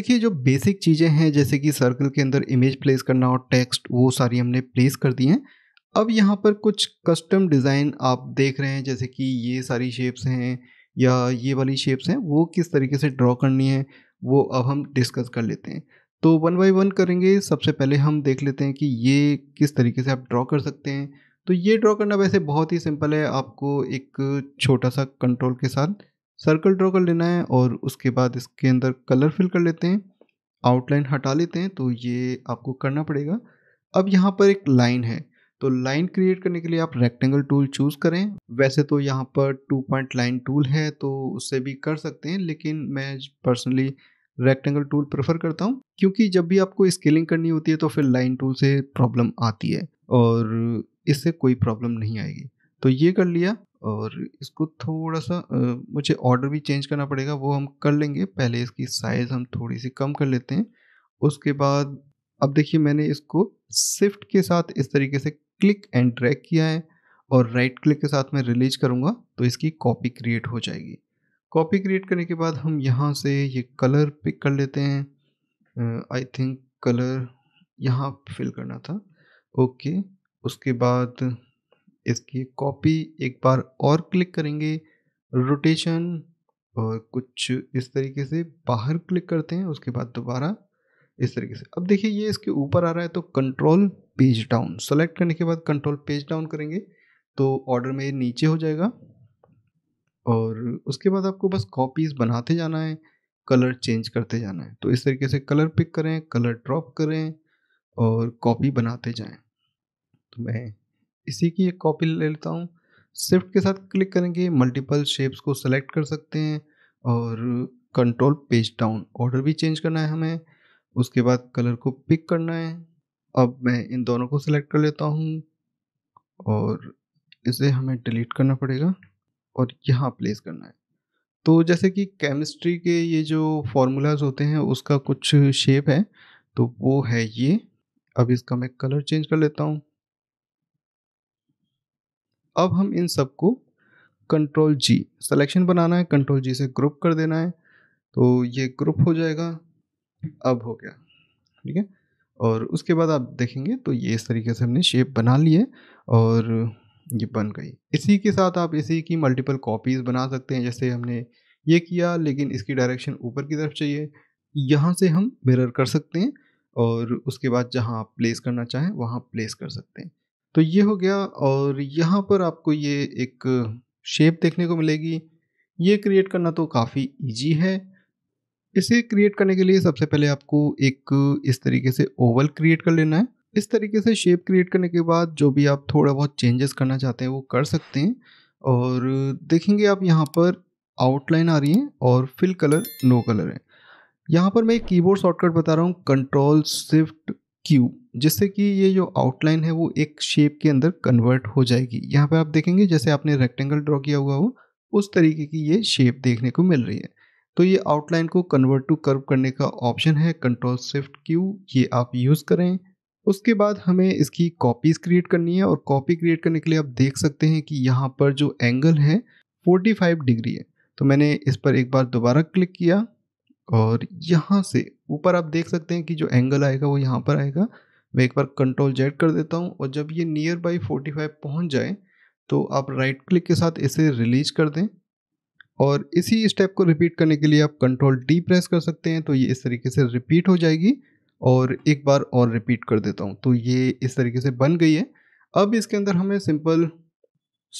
देखिए जो बेसिक चीज़ें हैं जैसे कि सर्कल के अंदर इमेज प्लेस करना और टेक्स्ट वो सारी हमने प्लेस कर दी हैं अब यहाँ पर कुछ कस्टम डिज़ाइन आप देख रहे हैं जैसे कि ये सारी शेप्स हैं या ये वाली शेप्स हैं वो किस तरीके से ड्रॉ करनी है वो अब हम डिस्कस कर लेते हैं तो वन बाई वन करेंगे सबसे पहले हम देख लेते हैं कि ये किस तरीके से आप ड्रॉ कर सकते हैं तो ये ड्रॉ करना वैसे बहुत ही सिंपल है आपको एक छोटा सा कंट्रोल के साथ सर्कल ड्रॉ कर लेना है और उसके बाद इसके अंदर कलर फिल कर लेते हैं आउटलाइन हटा लेते हैं तो ये आपको करना पड़ेगा अब यहाँ पर एक लाइन है तो लाइन क्रिएट करने के लिए आप रेक्टेंगल टूल चूज़ करें वैसे तो यहाँ पर टू पॉइंट लाइन टूल है तो उससे भी कर सकते हैं लेकिन मैं पर्सनली रेक्टेंगल टूल प्रेफर करता हूँ क्योंकि जब भी आपको स्केलिंग करनी होती है तो फिर लाइन टूल से प्रॉब्लम आती है और इससे कोई प्रॉब्लम नहीं आएगी तो ये कर लिया और इसको थोड़ा सा मुझे ऑर्डर भी चेंज करना पड़ेगा वो हम कर लेंगे पहले इसकी साइज़ हम थोड़ी सी कम कर लेते हैं उसके बाद अब देखिए मैंने इसको स्विफ्ट के साथ इस तरीके से क्लिक एंड ट्रैक किया है और राइट क्लिक के साथ मैं रिलीज करूँगा तो इसकी कॉपी क्रिएट हो जाएगी कॉपी क्रिएट करने के बाद हम यहाँ से ये कलर पिक कर लेते हैं आई थिंक कलर यहाँ फिल करना था ओके okay, उसके बाद इसकी कॉपी एक बार और क्लिक करेंगे रोटेशन और कुछ इस तरीके से बाहर क्लिक करते हैं उसके बाद दोबारा इस तरीके से अब देखिए ये इसके ऊपर आ रहा है तो कंट्रोल पेज डाउन सेलेक्ट करने के बाद कंट्रोल पेज डाउन करेंगे तो ऑर्डर में नीचे हो जाएगा और उसके बाद आपको बस कॉपीज़ बनाते जाना है कलर चेंज करते जाना है तो इस तरीके से कलर पिक करें कलर ड्रॉप करें और कॉपी बनाते जाएं तो मैं इसी की एक कॉपी ले लेता हूँ स्विफ्ट के साथ क्लिक करेंगे मल्टीपल शेप्स को सेलेक्ट कर सकते हैं और कंट्रोल पेज डाउन ऑर्डर भी चेंज करना है हमें उसके बाद कलर को पिक करना है अब मैं इन दोनों को सिलेक्ट कर लेता हूँ और इसे हमें डिलीट करना पड़ेगा और यहाँ प्लेस करना है तो जैसे कि केमिस्ट्री के ये जो फॉर्मूलाज होते हैं उसका कुछ शेप है तो वो है ये अब इसका मैं कलर चेंज कर लेता हूँ अब हम इन सबको कंट्रोल जी सिलेक्शन बनाना है कंट्रोल जी से ग्रुप कर देना है तो ये ग्रुप हो जाएगा अब हो गया ठीक है और उसके बाद आप देखेंगे तो ये इस तरीके से हमने शेप बना ली है और ये बन गई इसी के साथ आप इसी की मल्टीपल कॉपीज़ बना सकते हैं जैसे हमने ये किया लेकिन इसकी डायरेक्शन ऊपर की तरफ चाहिए यहाँ से हम मिरर कर सकते हैं और उसके बाद जहाँ आप प्लेस करना चाहें वहाँ प्लेस कर सकते हैं तो ये हो गया और यहाँ पर आपको ये एक शेप देखने को मिलेगी ये क्रिएट करना तो काफ़ी इजी है इसे क्रिएट करने के लिए सबसे पहले आपको एक इस तरीके से ओवल क्रिएट कर लेना है इस तरीके से शेप क्रिएट करने के बाद जो भी आप थोड़ा बहुत चेंजेस करना चाहते हैं वो कर सकते हैं और देखेंगे आप यहाँ पर आउटलाइन आ रही है और फिल कलर नो कलर है यहाँ पर मैं कीबोर्ड शॉर्टकट बता रहा हूँ कंट्रोल शिफ्ट क्यू जिससे कि ये जो आउटलाइन है वो एक शेप के अंदर कन्वर्ट हो जाएगी यहाँ पे आप देखेंगे जैसे आपने रेक्टेंगल ड्रॉ किया हुआ हो उस तरीके की ये शेप देखने को मिल रही है तो ये आउटलाइन को कन्वर्ट टू कर्व करने का ऑप्शन है कंट्रोल स्विफ्ट क्यू ये आप यूज़ करें उसके बाद हमें इसकी कॉपीज़ क्रिएट करनी है और कॉपी क्रिएट करने के लिए आप देख सकते हैं कि यहाँ पर जो एंगल है 45 डिग्री है तो मैंने इस पर एक बार दोबारा क्लिक किया और यहाँ से ऊपर आप देख सकते हैं कि जो एंगल आएगा वो यहाँ पर आएगा मैं एक बार कंट्रोल जेड कर देता हूँ और जब ये नियर बाई फोर्टी फाइव पहुँच जाए तो आप राइट क्लिक के साथ इसे रिलीज कर दें और इसी स्टेप को रिपीट करने के लिए आप कंट्रोल डी प्रेस कर सकते हैं तो ये इस तरीके से रिपीट हो जाएगी और एक बार और रिपीट कर देता हूँ तो ये इस तरीके से बन गई है अब इसके अंदर हमें सिंपल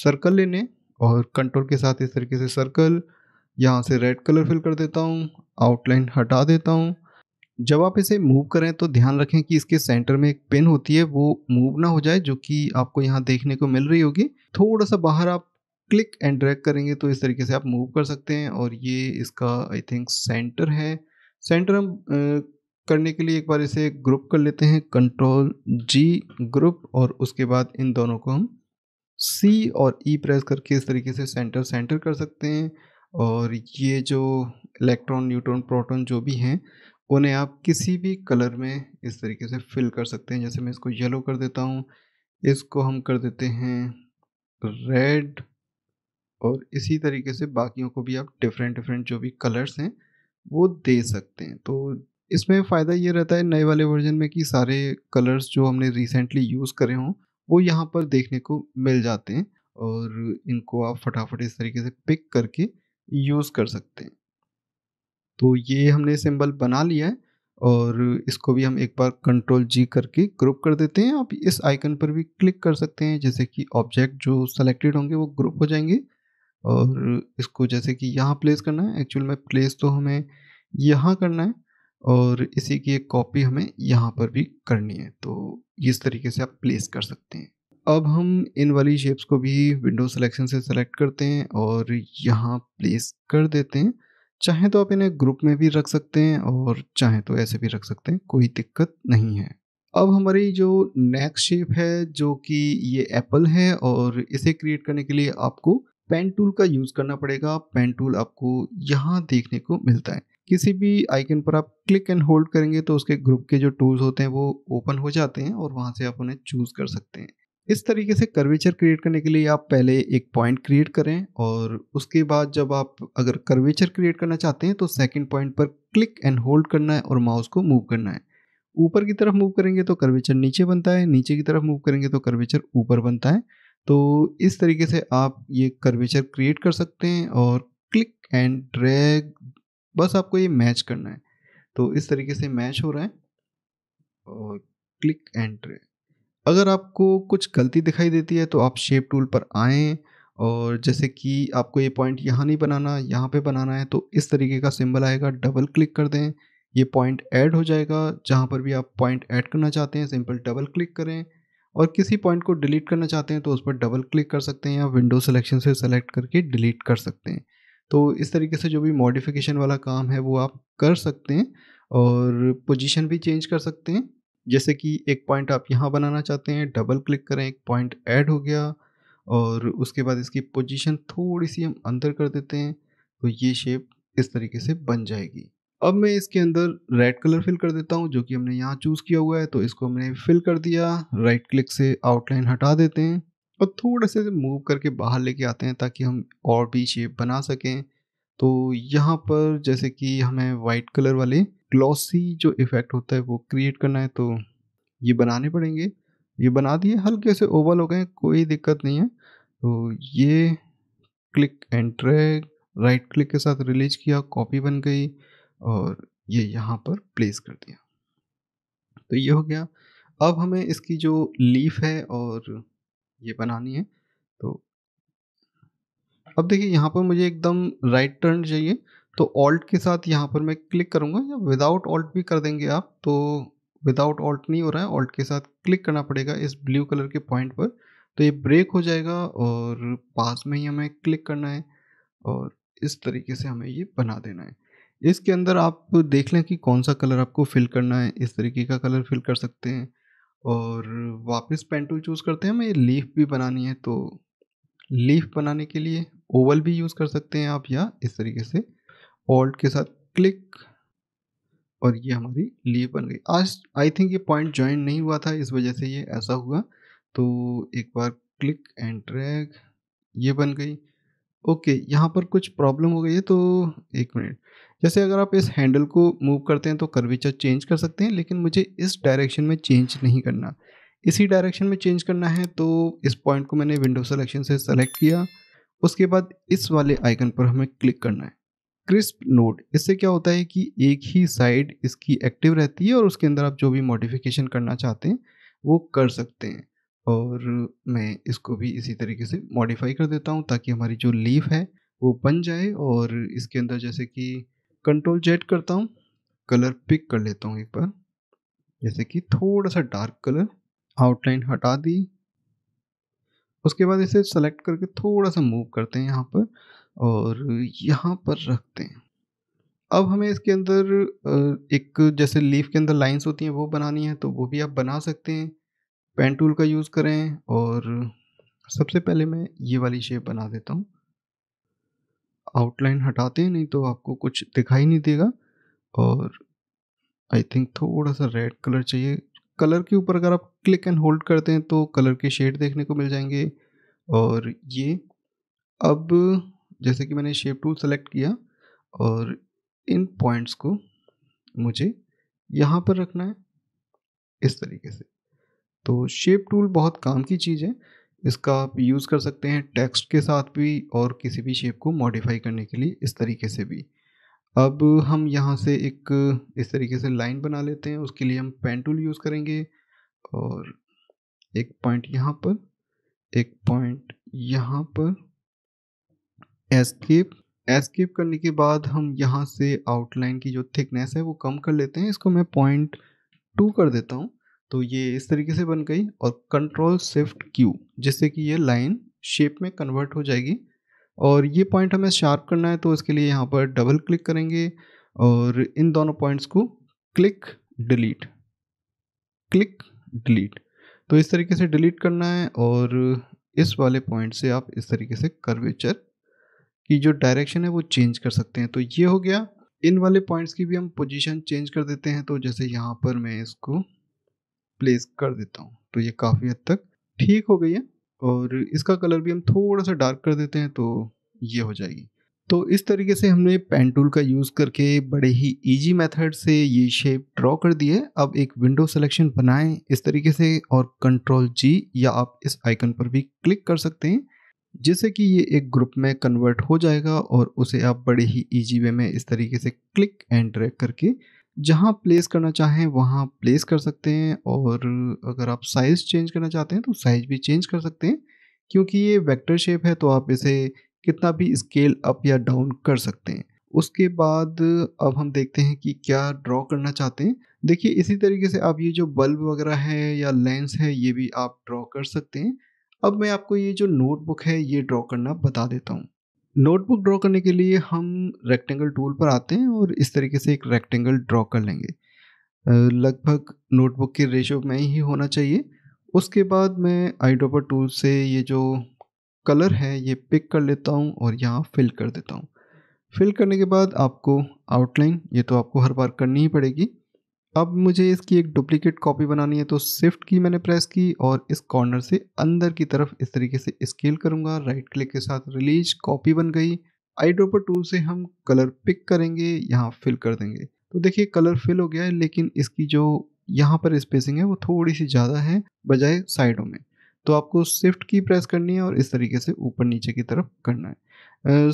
सर्कल लेने और कंट्रोल के साथ इस तरीके से सर्कल यहाँ से रेड कलर फिल कर देता हूँ आउटलाइन हटा देता हूँ जब आप इसे मूव करें तो ध्यान रखें कि इसके सेंटर में एक पिन होती है वो मूव ना हो जाए जो कि आपको यहाँ देखने को मिल रही होगी थोड़ा सा बाहर आप क्लिक एंड ड्रैग करेंगे तो इस तरीके से आप मूव कर सकते हैं और ये इसका आई थिंक सेंटर है सेंटर हम करने के लिए एक बार इसे ग्रुप कर लेते हैं कंट्रोल जी ग्रुप और उसके बाद इन दोनों को हम सी और ई e प्रेस करके इस तरीके से सेंटर सेंटर कर सकते हैं और ये जो इलेक्ट्रॉन न्यूट्रॉन प्रोटॉन जो भी हैं उन्हें आप किसी भी कलर में इस तरीके से फिल कर सकते हैं जैसे मैं इसको येलो कर देता हूँ इसको हम कर देते हैं रेड और इसी तरीके से बाकियों को भी आप डिफरेंट डिफरेंट जो भी कलर्स हैं वो दे सकते हैं तो इसमें फ़ायदा ये रहता है नए वाले वर्जन में कि सारे कलर्स जो हमने रिसेंटली यूज़ करे हों वो यहाँ पर देखने को मिल जाते हैं और इनको आप फटाफट इस तरीके से पिक करके यूज़ कर सकते हैं तो ये हमने सिंबल बना लिया है और इसको भी हम एक बार कंट्रोल जी करके ग्रुप कर देते हैं आप इस आइकन पर भी क्लिक कर सकते हैं जैसे कि ऑब्जेक्ट जो सेलेक्टेड होंगे वो ग्रुप हो जाएंगे और इसको जैसे कि यहाँ प्लेस करना है एक्चुअल में प्लेस तो हमें यहाँ करना है और इसी की एक कॉपी हमें यहाँ पर भी करनी है तो इस तरीके से आप प्लेस कर सकते हैं अब हम इन वाली शेप्स को भी विंडो सिलेक्शन से सेलेक्ट करते हैं और यहाँ प्लेस कर देते हैं चाहे तो आप इन्हें ग्रुप में भी रख सकते हैं और चाहे तो ऐसे भी रख सकते हैं कोई दिक्कत नहीं है अब हमारी जो नेक्स्ट शेप है जो कि ये एप्पल है और इसे क्रिएट करने के लिए आपको पेन टूल का यूज़ करना पड़ेगा पेन टूल आपको यहाँ देखने को मिलता है किसी भी आइकन पर आप क्लिक एंड होल्ड करेंगे तो उसके ग्रुप के जो टूल्स होते हैं वो ओपन हो जाते हैं और वहाँ से आप उन्हें चूज़ कर सकते हैं इस तरीके से कर्वेचर क्रिएट करने के लिए आप पहले एक पॉइंट क्रिएट करें और उसके बाद जब आप अगर कर्वेचर क्रिएट करना चाहते हैं तो सेकंड पॉइंट पर क्लिक एंड होल्ड करना है और माउस को मूव करना है ऊपर की तरफ मूव करेंगे तो कर्वेचर नीचे बनता है नीचे की तरफ मूव करेंगे तो कर्वेचर ऊपर बनता है तो इस तरीके से आप ये कर्वेचर क्रिएट कर सकते हैं और क्लिक एंड ड्रैग बस आपको ये मैच करना है तो इस तरीके से मैच हो रहा है और क्लिक एंड ड्रैग अगर आपको कुछ गलती दिखाई देती है तो आप शेप टूल पर आएँ और जैसे कि आपको ये पॉइंट यहाँ नहीं बनाना यहाँ पे बनाना है तो इस तरीके का सिंबल आएगा डबल क्लिक कर दें ये पॉइंट ऐड हो जाएगा जहाँ पर भी आप पॉइंट ऐड करना चाहते हैं सिंपल डबल क्लिक करें और किसी पॉइंट को डिलीट करना चाहते हैं तो उस पर डबल क्लिक कर सकते हैं या विंडो सिलेक्शन से सेलेक्ट करके डिलीट कर सकते हैं तो इस तरीके से जो भी मॉडिफिकेशन वाला काम है वो आप कर सकते हैं और पोजिशन भी चेंज कर सकते हैं जैसे कि एक पॉइंट आप यहाँ बनाना चाहते हैं डबल क्लिक करें एक पॉइंट ऐड हो गया और उसके बाद इसकी पोजीशन थोड़ी सी हम अंदर कर देते हैं तो ये शेप इस तरीके से बन जाएगी अब मैं इसके अंदर रेड कलर फिल कर देता हूँ जो कि हमने यहाँ चूज़ किया हुआ है तो इसको हमने फिल कर दिया राइट क्लिक से आउटलाइन हटा देते हैं और थोड़े से मूव करके बाहर लेके आते हैं ताकि हम और भी शेप बना सकें तो यहाँ पर जैसे कि हमें वाइट कलर वाले ग्लॉसी जो इफ़ेक्ट होता है वो क्रिएट करना है तो ये बनाने पड़ेंगे ये बना दिए हल्के से ओवल हो गए कोई दिक्कत नहीं है तो ये click and drag right click के साथ रिलीज किया कॉपी बन गई और ये यहाँ पर प्लेस कर दिया तो ये हो गया अब हमें इसकी जो लीफ है और ये बनानी है तो अब देखिए यहाँ पर मुझे एकदम राइट टर्न चाहिए तो ऑल्ट के साथ यहाँ पर मैं क्लिक करूँगा या विदाउट ऑल्ट भी कर देंगे आप तो विदाउट ऑल्ट नहीं हो रहा है ऑल्ट के साथ क्लिक करना पड़ेगा इस ब्लू कलर के पॉइंट पर तो ये ब्रेक हो जाएगा और पास में ही हमें क्लिक करना है और इस तरीके से हमें ये बना देना है इसके अंदर आप देख लें कि कौन सा कलर आपको फिल करना है इस तरीके का कलर फिल कर सकते हैं और वापस पेन टूल चूज़ करते हैं हमें लीफ भी बनानी है तो लीफ बनाने के लिए ओवल भी यूज़ कर सकते हैं आप या इस तरीके से ऑल्ट के साथ क्लिक और ये हमारी लीव बन गई आज आई थिंक ये पॉइंट ज्वाइन नहीं हुआ था इस वजह से ये ऐसा हुआ तो एक बार क्लिक एंड ड्रैग ये बन गई ओके okay, यहाँ पर कुछ प्रॉब्लम हो गई है तो एक मिनट जैसे अगर आप इस हैंडल को मूव करते हैं तो कर्वेचर चेंज कर सकते हैं लेकिन मुझे इस डायरेक्शन में चेंज नहीं करना इसी डायरेक्शन में चेंज करना है तो इस पॉइंट को मैंने विंडो सेलेक्शन से सेलेक्ट किया उसके बाद इस वाले आइकन पर हमें क्लिक करना है क्रिस्प नोड इससे क्या होता है कि एक ही साइड इसकी एक्टिव रहती है और उसके अंदर आप जो भी मॉडिफिकेशन करना चाहते हैं वो कर सकते हैं और मैं इसको भी इसी तरीके से मॉडिफाई कर देता हूँ ताकि हमारी जो लीफ है वो बन जाए और इसके अंदर जैसे कि कंट्रोल जेट करता हूँ कलर पिक कर लेता हूँ एक बार जैसे कि थोड़ा सा डार्क कलर आउटलाइन हटा दी उसके बाद इसे सेलेक्ट करके थोड़ा सा मूव करते हैं यहाँ पर और यहाँ पर रखते हैं अब हमें इसके अंदर एक जैसे लीफ के अंदर लाइंस होती हैं वो बनानी है तो वो भी आप बना सकते हैं पेन टूल का यूज़ करें और सबसे पहले मैं ये वाली शेप बना देता हूँ आउटलाइन हटाते हैं नहीं तो आपको कुछ दिखाई नहीं देगा और आई थिंक थोड़ा सा रेड कलर चाहिए कलर के ऊपर अगर आप क्लिक एंड होल्ड करते हैं तो कलर के शेड देखने को मिल जाएंगे और ये अब जैसे कि मैंने शेप टूल सेलेक्ट किया और इन पॉइंट्स को मुझे यहाँ पर रखना है इस तरीके से तो शेप टूल बहुत काम की चीज़ है इसका आप यूज़ कर सकते हैं टेक्स्ट के साथ भी और किसी भी शेप को मॉडिफाई करने के लिए इस तरीके से भी अब हम यहाँ से एक इस तरीके से लाइन बना लेते हैं उसके लिए हम पेन टूल यूज़ करेंगे और एक पॉइंट यहाँ पर एक पॉइंट यहाँ पर एस्केप एस्केप करने के बाद हम यहाँ से आउटलाइन की जो थिकनेस है वो कम कर लेते हैं इसको मैं पॉइंट टू कर देता हूँ तो ये इस तरीके से बन गई और कंट्रोल शिफ्ट क्यू जिससे कि ये लाइन शेप में कन्वर्ट हो जाएगी और ये पॉइंट हमें शार्प करना है तो इसके लिए यहाँ पर डबल क्लिक करेंगे और इन दोनों पॉइंट्स को क्लिक डिलीट क्लिक डिलीट तो इस तरीके से डिलीट करना है और इस वाले पॉइंट से आप इस तरीके से कर्वेचर कि जो डायरेक्शन है वो चेंज कर सकते हैं तो ये हो गया इन वाले पॉइंट्स की भी हम पोजीशन चेंज कर देते हैं तो जैसे यहाँ पर मैं इसको प्लेस कर देता हूँ तो ये काफ़ी हद तक ठीक हो गई है और इसका कलर भी हम थोड़ा सा डार्क कर देते हैं तो ये हो जाएगी तो इस तरीके से हमने पेन टूल का यूज़ करके बड़े ही इजी मेथड से ये शेप ड्रॉ कर दी है अब एक विंडो सिलेक्शन बनाएं इस तरीके से और कंट्रोल जी या आप इस आइकन पर भी क्लिक कर सकते हैं जिससे कि ये एक ग्रुप में कन्वर्ट हो जाएगा और उसे आप बड़े ही ईजी वे में इस तरीके से क्लिक एंड ड्रैग करके जहाँ प्लेस करना चाहें वहाँ प्लेस कर सकते हैं और अगर आप साइज़ चेंज करना चाहते हैं तो साइज़ भी चेंज कर सकते हैं क्योंकि ये वेक्टर शेप है तो आप इसे कितना भी स्केल अप या डाउन कर सकते हैं उसके बाद अब हम देखते हैं कि क्या ड्रॉ करना चाहते हैं देखिए इसी तरीके से आप ये जो बल्ब वगैरह है या लेंस है ये भी आप ड्रॉ कर सकते हैं अब मैं आपको ये जो नोटबुक है ये ड्रॉ करना बता देता हूँ नोटबुक ड्रॉ करने के लिए हम रेक्टेंगल टूल पर आते हैं और इस तरीके से एक रेक्टेंगल ड्रॉ कर लेंगे लगभग नोटबुक के रेशो में ही होना चाहिए उसके बाद मैं आई ड्रॉपर टूल से ये जो कलर है ये पिक कर लेता हूँ और यहाँ फिल कर देता हूँ फिल करने के बाद आपको आउटलाइन ये तो आपको हर बार करनी ही पड़ेगी अब मुझे इसकी एक डुप्लीकेट कॉपी बनानी है तो स्विफ्ट की मैंने प्रेस की और इस कॉर्नर से अंदर की तरफ इस तरीके से स्केल करूँगा राइट क्लिक के साथ रिलीज कॉपी बन गई आई ड्रोपर टूल से हम कलर पिक करेंगे यहाँ फिल कर देंगे तो देखिए कलर फिल हो गया है लेकिन इसकी जो यहाँ पर स्पेसिंग है वो थोड़ी सी ज़्यादा है बजाय साइडों में तो आपको स्विफ्ट की प्रेस करनी है और इस तरीके से ऊपर नीचे की तरफ करना है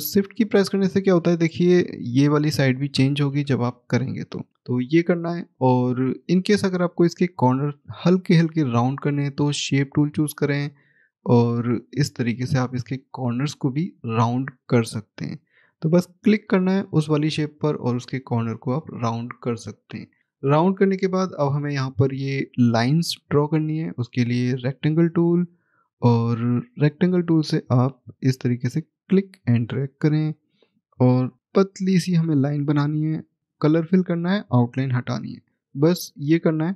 शिफ्ट की प्रेस करने से क्या होता है देखिए ये वाली साइड भी चेंज होगी जब आप करेंगे तो तो ये करना है और इन केस अगर आपको इसके कॉर्नर हल्के हल्के राउंड करने हैं तो शेप टूल चूज़ करें और इस तरीके से आप इसके कॉर्नर्स को भी राउंड कर सकते हैं तो बस क्लिक करना है उस वाली शेप पर और उसके कॉर्नर को आप राउंड कर सकते हैं राउंड करने के बाद अब हमें यहाँ पर ये लाइंस ड्रॉ करनी है उसके लिए रेक्टेंगल टूल और रेक्टेंगल टूल से आप इस तरीके से क्लिक एंड ड्रैग करें और पतली सी हमें लाइन बनानी है कलर फिल करना है आउटलाइन हटानी है बस ये करना है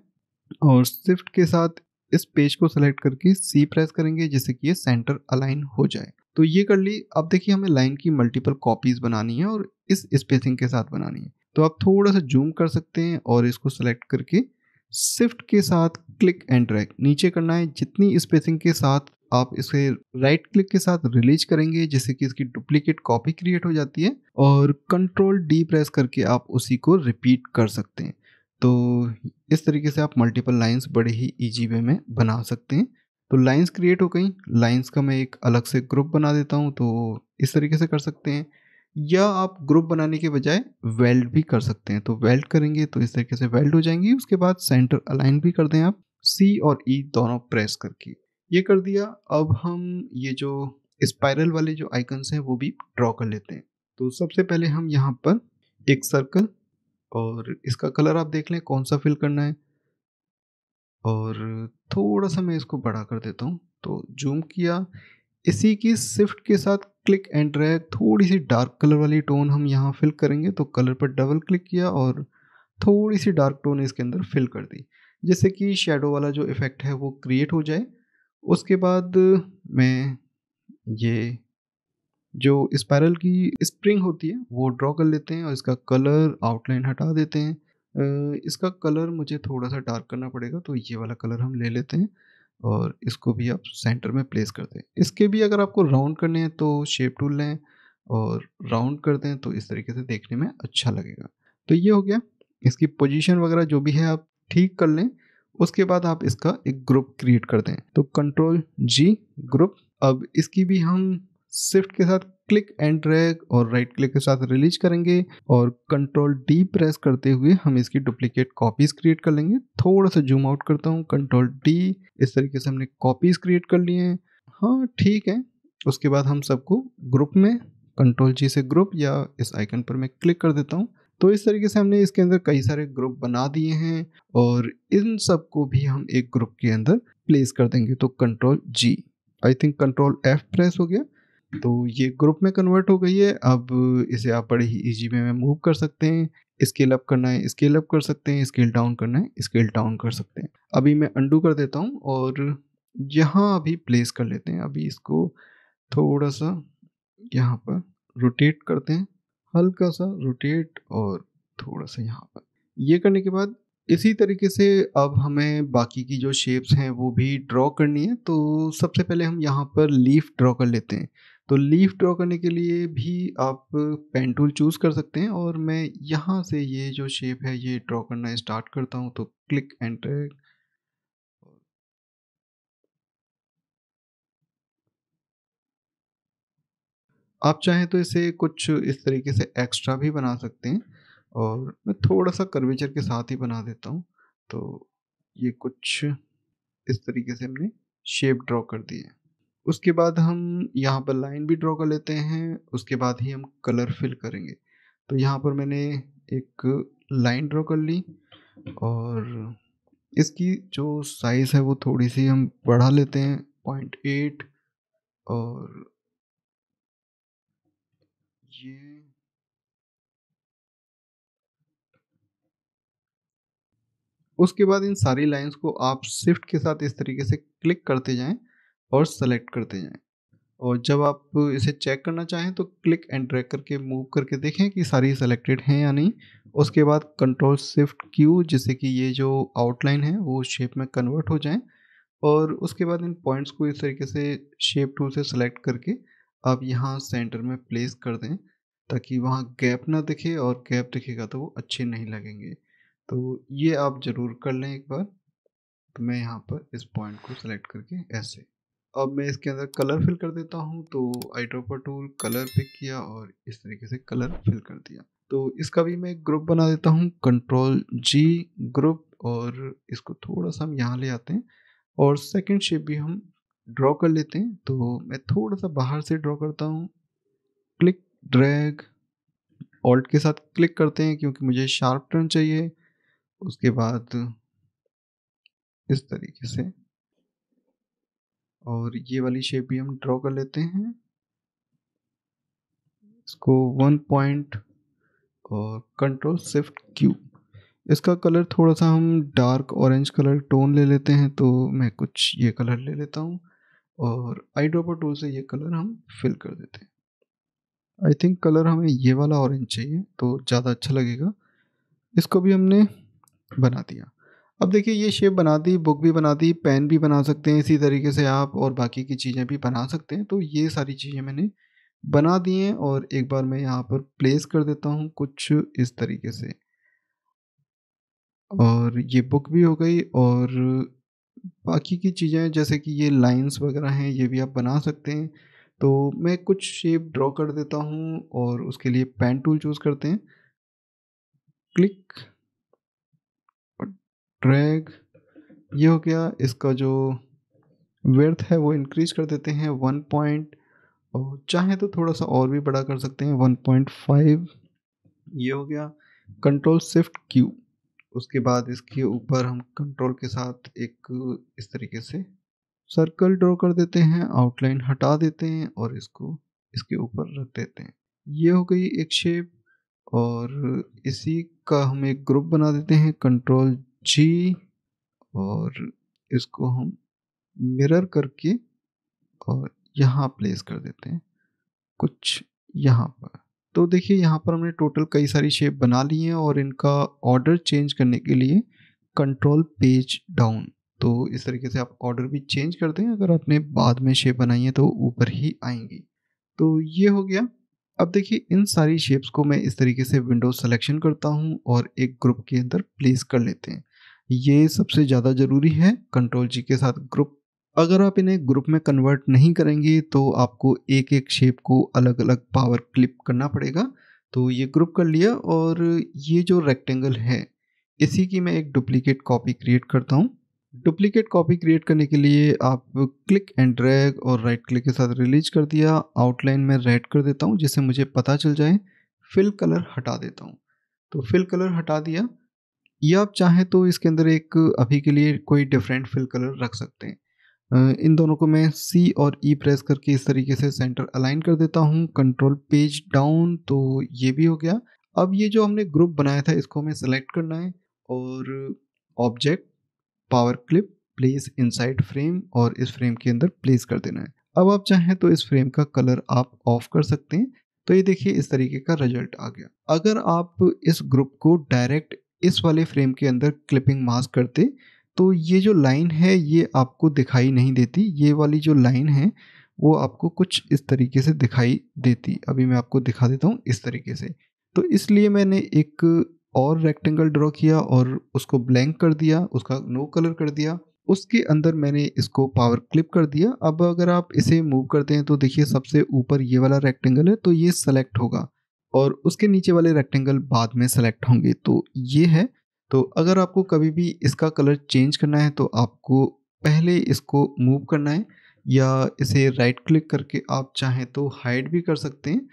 और स्विफ्ट के साथ इस पेज को सेलेक्ट करके सी प्रेस करेंगे जिससे कि ये सेंटर अलाइन हो जाए तो ये कर ली अब देखिए हमें लाइन की मल्टीपल कॉपीज बनानी है और इस स्पेसिंग के साथ बनानी है तो आप थोड़ा सा जूम कर सकते हैं और इसको सेलेक्ट करके स्विफ्ट के साथ क्लिक एंड ड्रैग नीचे करना है जितनी स्पेसिंग के साथ आप इसे राइट क्लिक के साथ रिलीज करेंगे जिससे कि इसकी डुप्लीकेट कॉपी क्रिएट हो जाती है और कंट्रोल डी प्रेस करके आप उसी को रिपीट कर सकते हैं तो इस तरीके से आप मल्टीपल लाइंस बड़े ही ईजी वे में बना सकते हैं तो लाइंस क्रिएट हो गई लाइंस का मैं एक अलग से ग्रुप बना देता हूँ तो इस तरीके से कर सकते हैं या आप ग्रुप बनाने के बजाय वेल्ड भी कर सकते हैं तो वेल्ड करेंगे तो इस तरीके से वेल्ड हो जाएंगी उसके बाद सेंटर अलाइन भी कर दें आप सी और ई e दोनों प्रेस करके ये कर दिया अब हम ये जो स्पाइरल वाले जो आइकन्स हैं वो भी ड्रॉ कर लेते हैं तो सबसे पहले हम यहाँ पर एक सर्कल और इसका कलर आप देख लें कौन सा फिल करना है और थोड़ा सा मैं इसको बड़ा कर देता हूँ तो जूम किया इसी की स्विफ्ट के साथ क्लिक एंड ड्रैग थोड़ी सी डार्क कलर वाली टोन हम यहाँ फिल करेंगे तो कलर पर डबल क्लिक किया और थोड़ी सी डार्क टोन इसके अंदर फिल कर दी जिससे कि शेडो वाला जो इफेक्ट है वो क्रिएट हो जाए उसके बाद मैं ये जो स्पायरल की स्प्रिंग होती है वो ड्रॉ कर लेते हैं और इसका कलर आउटलाइन हटा देते हैं इसका कलर मुझे थोड़ा सा डार्क करना पड़ेगा तो ये वाला कलर हम ले लेते हैं और इसको भी आप सेंटर में प्लेस कर दें इसके भी अगर आपको राउंड करने हैं तो शेप टूल लें और राउंड कर दें तो इस तरीके से देखने में अच्छा लगेगा तो ये हो गया इसकी पोजीशन वगैरह जो भी है आप ठीक कर लें उसके बाद आप इसका एक ग्रुप क्रिएट कर दें तो कंट्रोल जी ग्रुप अब इसकी भी हम स्विफ्ट के साथ क्लिक एंड ड्रैग और राइट क्लिक के साथ रिलीज करेंगे और कंट्रोल डी प्रेस करते हुए हम इसकी डुप्लीकेट कॉपीज क्रिएट कर लेंगे थोड़ा सा जूम आउट करता हूँ कंट्रोल डी इस तरीके से हमने कॉपीज क्रिएट कर लिए हैं हाँ ठीक है उसके बाद हम सबको ग्रुप में कंट्रोल जी से ग्रुप या इस आइकन पर मैं क्लिक कर देता हूँ तो इस तरीके से हमने इसके अंदर कई सारे ग्रुप बना दिए हैं और इन सब को भी हम एक ग्रुप के अंदर प्लेस कर देंगे तो control G I think control F press हो गया तो ये ग्रुप में कन्वर्ट हो गई है अब इसे आप बड़े ही ईजी में मूव कर सकते हैं स्केल अप करना है स्केल अप कर सकते हैं स्केल डाउन करना है स्केल डाउन कर सकते हैं अभी मैं अंडू कर देता हूँ और यहाँ अभी प्लेस कर लेते हैं अभी इसको थोड़ा सा यहाँ पर रोटेट करते हैं हल्का सा रोटेट और थोड़ा सा यहाँ पर ये करने के बाद इसी तरीके से अब हमें बाकी की जो शेप्स हैं वो भी ड्रॉ करनी है तो सबसे पहले हम यहाँ पर लीफ ड्रॉ कर लेते हैं तो लीफ ड्रॉ करने के लिए भी आप पेन टूल चूज़ कर सकते हैं और मैं यहाँ से ये जो शेप है ये ड्रॉ करना स्टार्ट करता हूँ तो क्लिक एंटर आप चाहें तो इसे कुछ इस तरीके से एक्स्ट्रा भी बना सकते हैं और मैं थोड़ा सा कर्वेचर के साथ ही बना देता हूँ तो ये कुछ इस तरीके से हमने शेप ड्रॉ कर दी है उसके बाद हम यहाँ पर लाइन भी ड्रॉ कर लेते हैं उसके बाद ही हम कलर फिल करेंगे तो यहाँ पर मैंने एक लाइन ड्रॉ कर ली और इसकी जो साइज़ है वो थोड़ी सी हम बढ़ा लेते हैं पॉइंट एट और you उसके बाद इन सारी लाइंस को आप शिफ्ट के साथ इस तरीके से क्लिक करते जाएं और सेलेक्ट करते जाएं और जब आप इसे चेक करना चाहें तो क्लिक एंड ट्रैक करके मूव करके देखें कि सारी सेलेक्टेड हैं या नहीं उसके बाद कंट्रोल शिफ्ट क्यू जिससे कि ये जो आउटलाइन है वो शेप में कन्वर्ट हो जाए और उसके बाद इन पॉइंट्स को इस तरीके से शेप टूल से सेलेक्ट करके आप यहाँ सेंटर में प्लेस कर दें ताकि वहाँ गैप ना दिखे और गैप दिखेगा तो वो अच्छे नहीं लगेंगे तो ये आप ज़रूर कर लें एक बार तो मैं यहाँ पर इस पॉइंट को सिलेक्ट करके ऐसे अब मैं इसके अंदर कलर फिल कर देता हूँ तो आई टूल कलर पिक किया और इस तरीके से कलर फिल कर दिया तो इसका भी मैं ग्रुप बना देता हूँ कंट्रोल जी ग्रुप और इसको थोड़ा सा हम यहाँ ले आते हैं और सेकंड शेप भी हम ड्रॉ कर लेते हैं तो मैं थोड़ा सा बाहर से ड्रॉ करता हूँ क्लिक ड्रैग ऑल्ट के साथ क्लिक करते हैं क्योंकि मुझे शार्प टर्न चाहिए उसके बाद इस तरीके से और ये वाली शेप भी हम ड्रॉ कर लेते हैं इसको वन पॉइंट और कंट्रोल शिफ्ट क्यू इसका कलर थोड़ा सा हम डार्क ऑरेंज कलर टोन ले लेते हैं तो मैं कुछ ये कलर ले लेता हूँ और आई ड्रॉपर टूल से ये कलर हम फिल कर देते हैं आई थिंक कलर हमें ये वाला ऑरेंज चाहिए तो ज़्यादा अच्छा लगेगा इसको भी हमने बना दिया अब देखिए ये शेप बना दी बुक भी बना दी पेन भी बना सकते हैं इसी तरीके से आप और बाकी की चीज़ें भी बना सकते हैं तो ये सारी चीज़ें मैंने बना दी हैं और एक बार मैं यहाँ पर प्लेस कर देता हूँ कुछ इस तरीके से और ये बुक भी हो गई और बाकी की चीज़ें जैसे कि ये लाइंस वगैरह हैं ये भी आप बना सकते हैं तो मैं कुछ शेप ड्रॉ कर देता हूँ और उसके लिए पेन टूल चूज़ करते हैं क्लिक और ड्रैग ये हो गया इसका जो वर्थ है वो इंक्रीज कर देते हैं वन पॉइंट और चाहे तो थोड़ा सा और भी बड़ा कर सकते हैं वन पॉइंट फाइव ये हो गया कंट्रोल शिफ्ट क्यू उसके बाद इसके ऊपर हम कंट्रोल के साथ एक इस तरीके से सर्कल ड्रॉ कर देते हैं आउटलाइन हटा देते हैं और इसको इसके ऊपर रख देते हैं ये हो गई एक शेप और इसी का हम एक ग्रुप बना देते हैं कंट्रोल जी और इसको हम मिरर करके और यहाँ प्लेस कर देते हैं कुछ यहाँ पर तो देखिए यहाँ पर हमने टोटल कई सारी शेप बना ली हैं और इनका ऑर्डर चेंज करने के लिए कंट्रोल पेज डाउन तो इस तरीके से आप ऑर्डर भी चेंज कर दें अगर आपने बाद में शेप बनाई है तो ऊपर ही आएंगी तो ये हो गया अब देखिए इन सारी शेप्स को मैं इस तरीके से विंडो सेलेक्शन करता हूँ और एक ग्रुप के अंदर प्लेस कर लेते हैं ये सबसे ज़्यादा ज़रूरी है कंट्रोल जी के साथ ग्रुप अगर आप इन्हें ग्रुप में कन्वर्ट नहीं करेंगे तो आपको एक एक शेप को अलग अलग पावर क्लिप करना पड़ेगा तो ये ग्रुप कर लिया और ये जो रेक्टेंगल है इसी की मैं एक डुप्लीकेट कॉपी क्रिएट करता हूँ डुप्लीकेट कॉपी क्रिएट करने के लिए आप क्लिक एंड ड्रैग और राइट क्लिक के साथ रिलीज कर दिया आउटलाइन में रेड कर देता हूँ जिससे मुझे पता चल जाए फिल कलर हटा देता हूँ तो फिल कलर हटा दिया या आप चाहें तो इसके अंदर एक अभी के लिए कोई डिफरेंट फिल कलर रख सकते हैं इन दोनों को मैं सी और ई e प्रेस करके इस तरीके से सेंटर अलाइन कर देता हूँ कंट्रोल पेज डाउन तो ये भी हो गया अब ये जो हमने ग्रुप बनाया था इसको हमें सेलेक्ट करना है और object power clip place inside frame और इस फ्रेम के अंदर प्लेस कर देना है अब आप चाहें तो इस फ्रेम का कलर आप ऑफ कर सकते हैं तो ये देखिए इस तरीके का रिजल्ट आ गया अगर आप इस ग्रुप को डायरेक्ट इस वाले फ्रेम के अंदर क्लिपिंग मास्क करते तो ये जो लाइन है ये आपको दिखाई नहीं देती ये वाली जो लाइन है वो आपको कुछ इस तरीके से दिखाई देती अभी मैं आपको दिखा देता हूँ इस तरीके से तो इसलिए मैंने एक और रेक्टेंगल ड्रॉ किया और उसको ब्लैंक कर दिया उसका नो कलर कर दिया उसके अंदर मैंने इसको पावर क्लिप कर दिया अब अगर आप इसे मूव करते हैं तो देखिए सबसे ऊपर ये वाला रेक्टेंगल है तो ये सेलेक्ट होगा और उसके नीचे वाले रेक्टेंगल बाद में सेलेक्ट होंगे तो ये है तो अगर आपको कभी भी इसका कलर चेंज करना है तो आपको पहले इसको मूव करना है या इसे राइट क्लिक करके आप चाहें तो हाइड भी कर सकते हैं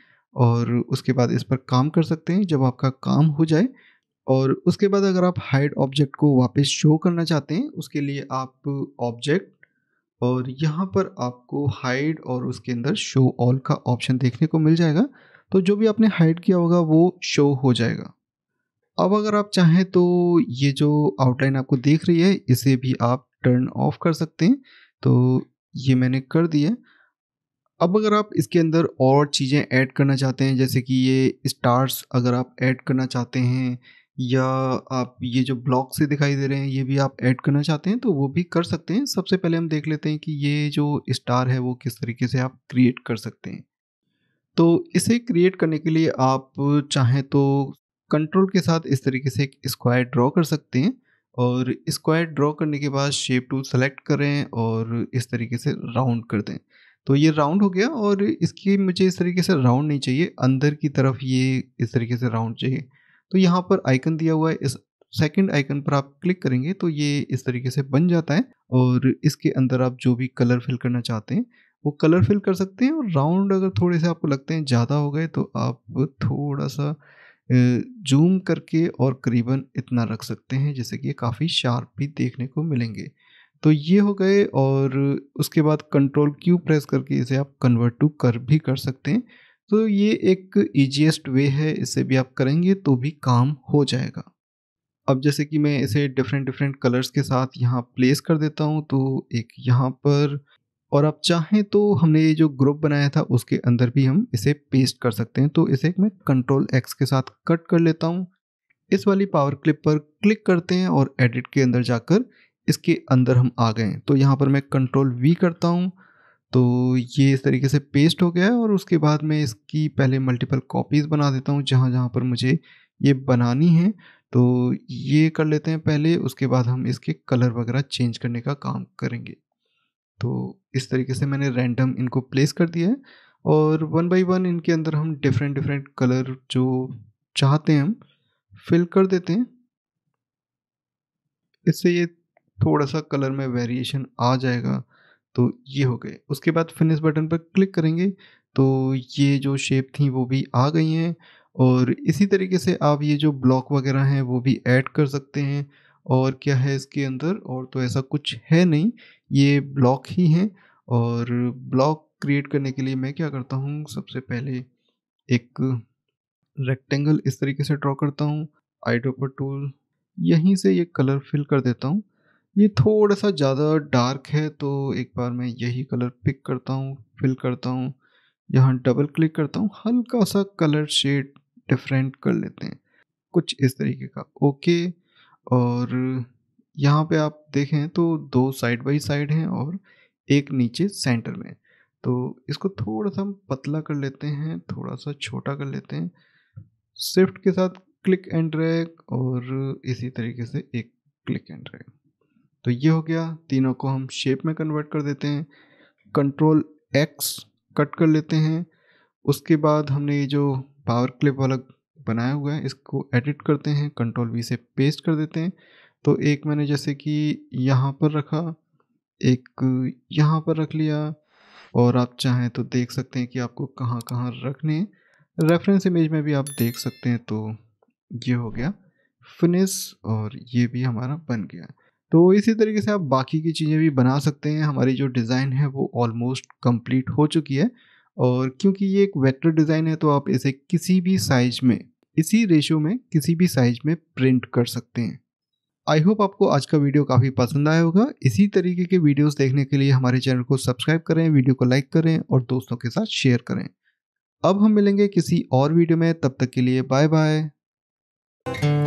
और उसके बाद इस पर काम कर सकते हैं जब आपका काम हो जाए और उसके बाद अगर आप हाइड ऑब्जेक्ट को वापस शो करना चाहते हैं उसके लिए आप ऑब्जेक्ट और यहाँ पर आपको हाइड और उसके अंदर शो ऑल का ऑप्शन देखने को मिल जाएगा तो जो भी आपने हाइड किया होगा वो शो हो जाएगा अब अगर आप चाहें तो ये जो आउटलाइन आपको देख रही है इसे भी आप टर्न ऑफ कर सकते हैं तो ये मैंने कर दिया अब अगर आप इसके अंदर और चीज़ें ऐड करना चाहते हैं जैसे कि ये स्टार्स अगर आप ऐड करना चाहते हैं या आप ये जो ब्लॉक से दिखाई दे रहे हैं ये भी आप ऐड करना चाहते हैं तो वो भी कर सकते हैं सबसे पहले हम देख लेते हैं कि ये जो स्टार है वो किस तरीके से आप क्रिएट कर सकते हैं तो इसे क्रिएट करने के लिए आप चाहें तो कंट्रोल के साथ इस तरीके से एक स्क्वायर ड्रॉ कर सकते हैं और स्क्वायर ड्रॉ करने के बाद शेप टू सेलेक्ट करें और इस तरीके से राउंड कर दें तो ये राउंड हो गया और इसकी मुझे इस तरीके से राउंड नहीं चाहिए अंदर की तरफ ये इस तरीके से राउंड चाहिए तो यहाँ पर आइकन दिया हुआ है इस सेकंड आइकन पर आप क्लिक करेंगे तो ये इस तरीके से बन जाता है और इसके अंदर आप जो भी कलर फिल करना चाहते हैं वो कलर फिल कर सकते हैं और राउंड अगर थोड़े से आपको लगते हैं ज़्यादा हो गए तो आप थोड़ा सा जूम करके और करीबन इतना रख सकते हैं जैसे कि ये काफ़ी शार्प भी देखने को मिलेंगे तो ये हो गए और उसके बाद कंट्रोल क्यू प्रेस करके इसे आप कन्वर्ट टू कर भी कर सकते हैं तो ये एक ईजीएस्ट वे है इसे भी आप करेंगे तो भी काम हो जाएगा अब जैसे कि मैं इसे डिफरेंट डिफरेंट कलर्स के साथ यहाँ प्लेस कर देता हूँ तो एक यहाँ पर और आप चाहें तो हमने ये जो ग्रुप बनाया था उसके अंदर भी हम इसे पेस्ट कर सकते हैं तो इसे मैं कंट्रोल एक्स के साथ कट कर लेता हूँ इस वाली पावर क्लिप पर क्लिक करते हैं और एडिट के अंदर जाकर इसके अंदर हम आ गए तो यहाँ पर मैं कंट्रोल वी करता हूँ तो ये इस तरीके से पेस्ट हो गया है और उसके बाद मैं इसकी पहले मल्टीपल कॉपीज़ बना देता हूँ जहाँ जहाँ पर मुझे ये बनानी है तो ये कर लेते हैं पहले उसके बाद हम इसके कलर वगैरह चेंज करने का काम करेंगे तो इस तरीके से मैंने रैंडम इनको प्लेस कर दिया है और वन बाय वन इनके अंदर हम डिफरेंट डिफरेंट कलर जो चाहते हैं हम फिल कर देते हैं इससे ये थोड़ा सा कलर में वेरिएशन आ जाएगा तो ये हो गए उसके बाद फिनिश बटन पर क्लिक करेंगे तो ये जो शेप थी वो भी आ गई हैं और इसी तरीके से आप ये जो ब्लॉक वगैरह हैं वो भी ऐड कर सकते हैं और क्या है इसके अंदर और तो ऐसा कुछ है नहीं ये ब्लॉक ही हैं और ब्लॉक क्रिएट करने के लिए मैं क्या करता हूँ सबसे पहले एक रेक्टेंगल इस तरीके से ड्रॉ करता हूँ आईड्रोपर टूल यहीं से ये कलर फिल कर देता हूँ ये थोड़ा सा ज़्यादा डार्क है तो एक बार मैं यही कलर पिक करता हूँ फिल करता हूँ यहाँ डबल क्लिक करता हूँ हल्का सा कलर शेड डिफरेंट कर लेते हैं कुछ इस तरीके का ओके और यहाँ पे आप देखें तो दो साइड बाई साइड हैं और एक नीचे सेंटर में तो इसको थोड़ा सा हम पतला कर लेते हैं थोड़ा सा छोटा कर लेते हैं स्विफ्ट के साथ क्लिक एंड ड्रैग और इसी तरीके से एक क्लिक एंड ड्रैग तो ये हो गया तीनों को हम शेप में कन्वर्ट कर देते हैं कंट्रोल एक्स कट कर लेते हैं उसके बाद हमने ये जो पावर क्लिप वाला बनाया हुआ है इसको एडिट करते हैं कंट्रोल वी से पेस्ट कर देते हैं तो एक मैंने जैसे कि यहाँ पर रखा एक यहाँ पर रख लिया और आप चाहें तो देख सकते हैं कि आपको कहाँ कहाँ रखने रेफरेंस इमेज में भी आप देख सकते हैं तो ये हो गया फिनिश और ये भी हमारा बन गया तो इसी तरीके से आप बाकी की चीज़ें भी बना सकते हैं हमारी जो डिज़ाइन है वो ऑलमोस्ट कंप्लीट हो चुकी है और क्योंकि ये एक वेक्टर डिज़ाइन है तो आप इसे किसी भी साइज में इसी रेशियो में किसी भी साइज में प्रिंट कर सकते हैं आई होप आपको आज का वीडियो काफ़ी पसंद आया होगा इसी तरीके के वीडियोस देखने के लिए हमारे चैनल को सब्सक्राइब करें वीडियो को लाइक करें और दोस्तों के साथ शेयर करें अब हम मिलेंगे किसी और वीडियो में तब तक के लिए बाय बाय